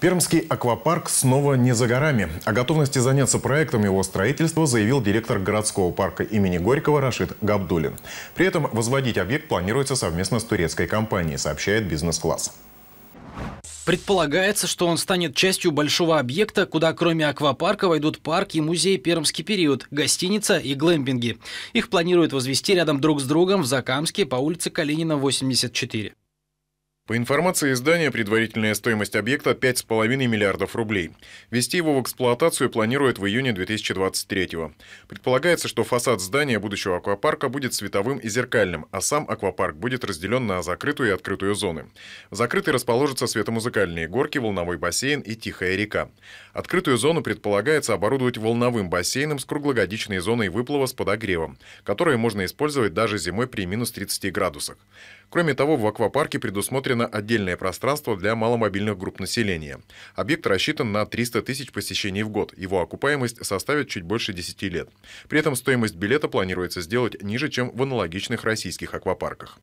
Пермский аквапарк снова не за горами. О готовности заняться проектом его строительства заявил директор городского парка имени Горького Рашид Габдулин. При этом возводить объект планируется совместно с турецкой компанией, сообщает бизнес-класс. Предполагается, что он станет частью большого объекта, куда кроме аквапарка войдут парк и музей «Пермский период», гостиница и глэмпинги. Их планируют возвести рядом друг с другом в Закамске по улице Калинина, 84. По информации издания, предварительная стоимость объекта 5,5 миллиардов рублей. Вести его в эксплуатацию планируют в июне 2023 -го. Предполагается, что фасад здания будущего аквапарка будет световым и зеркальным, а сам аквапарк будет разделен на закрытую и открытую зоны. В закрытой расположатся светомузыкальные горки, волновой бассейн и тихая река. Открытую зону предполагается оборудовать волновым бассейном с круглогодичной зоной выплыва с подогревом, которые можно использовать даже зимой при минус 30 градусах. Кроме того, в аквапарке предусмотрен предусмотрено отдельное пространство для маломобильных групп населения. Объект рассчитан на 300 тысяч посещений в год. Его окупаемость составит чуть больше 10 лет. При этом стоимость билета планируется сделать ниже, чем в аналогичных российских аквапарках.